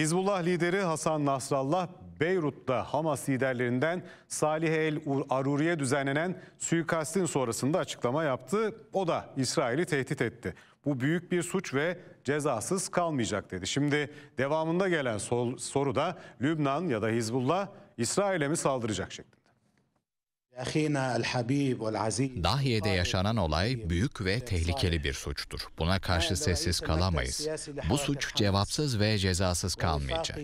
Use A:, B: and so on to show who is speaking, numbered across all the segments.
A: Hizbullah lideri Hasan Nasrallah Beyrut'ta Hamas liderlerinden Salih El Aruri'ye düzenlenen suikastin sonrasında açıklama yaptı. O da İsrail'i tehdit etti. Bu büyük bir suç ve cezasız kalmayacak dedi. Şimdi devamında gelen soru da Lübnan ya da Hizbullah İsrail'e mi saldıracak şeklinde. Dahiye'de yaşanan olay büyük ve tehlikeli bir suçtur. Buna karşı sessiz kalamayız. Bu suç cevapsız ve cezasız kalmayacak.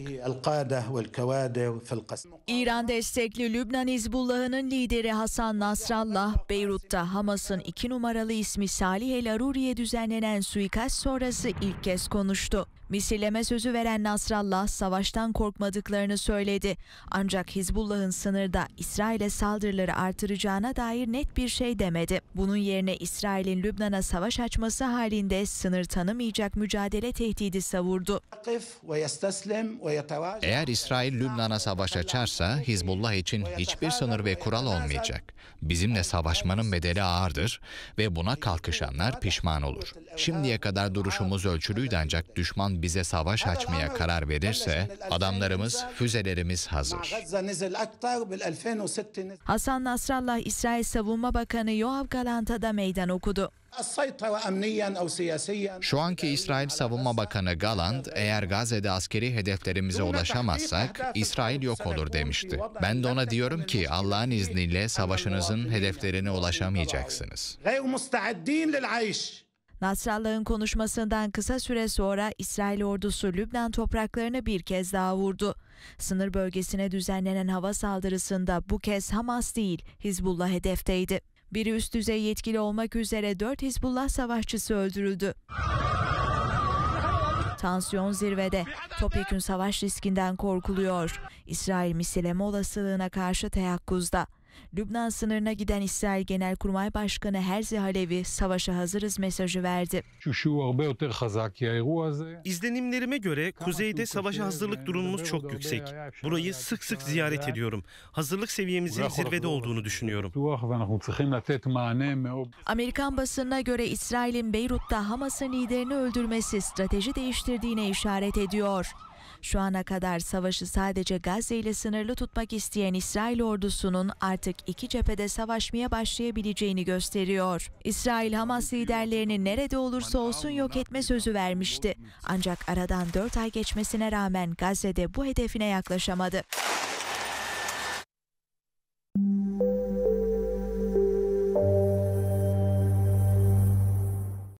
B: İran destekli Lübnan İzbullah'ının lideri Hasan Nasrallah, Beyrut'ta Hamas'ın iki numaralı ismi Salih El Aruri'ye düzenlenen suikast sonrası ilk kez konuştu. Misilleme sözü veren Nasrallah savaştan korkmadıklarını söyledi. Ancak Hizbullah'ın sınırda İsrail'e saldırıları artıracağına dair net bir şey demedi. Bunun yerine İsrail'in Lübnan'a savaş açması halinde sınır tanımayacak mücadele tehdidi savurdu.
A: Eğer İsrail Lübnan'a savaş açarsa Hizbullah için hiçbir sınır ve kural olmayacak. Bizimle savaşmanın bedeli ağırdır ve buna kalkışanlar pişman olur. Şimdiye kadar duruşumuz ölçülüydü ancak düşman bize savaş açmaya karar verirse adamlarımız, füzelerimiz hazır.
B: Hasan Nasrallah İsrail Savunma Bakanı Yoav Galant'a meydan okudu.
A: Şu anki İsrail Savunma Bakanı Galant, eğer Gazze'de askeri hedeflerimize ulaşamazsak İsrail yok olur demişti. Ben de ona diyorum ki Allah'ın izniyle savaşınızın hedeflerine ulaşamayacaksınız.
B: Nasrallah'ın konuşmasından kısa süre sonra İsrail ordusu Lübnan topraklarını bir kez daha vurdu. Sınır bölgesine düzenlenen hava saldırısında bu kez Hamas değil Hizbullah hedefteydi. Biri üst düzey yetkili olmak üzere 4 Hizbullah savaşçısı öldürüldü. Tansiyon zirvede. Topyekün savaş riskinden korkuluyor. İsrail misileme olasılığına karşı teyakkuzda. Lübnan sınırına giden İsrail Genelkurmay Başkanı Herzi Halevi savaşa hazırız mesajı verdi.
A: İzlenimlerime göre kuzeyde savaşa hazırlık durumumuz çok yüksek. Burayı sık sık ziyaret ediyorum. Hazırlık seviyemizin zirvede olduğunu düşünüyorum. Ah,
B: Amerikan basınına göre İsrail'in Beyrut'ta Hamas'ın liderini öldürmesi strateji değiştirdiğine işaret ediyor. Şu ana kadar savaşı sadece Gazze ile sınırlı tutmak isteyen İsrail ordusunun artık iki cephede savaşmaya başlayabileceğini gösteriyor. İsrail Hamas liderlerini nerede olursa olsun yok etme sözü vermişti. Ancak aradan 4 ay geçmesine rağmen Gazze'de bu hedefine yaklaşamadı.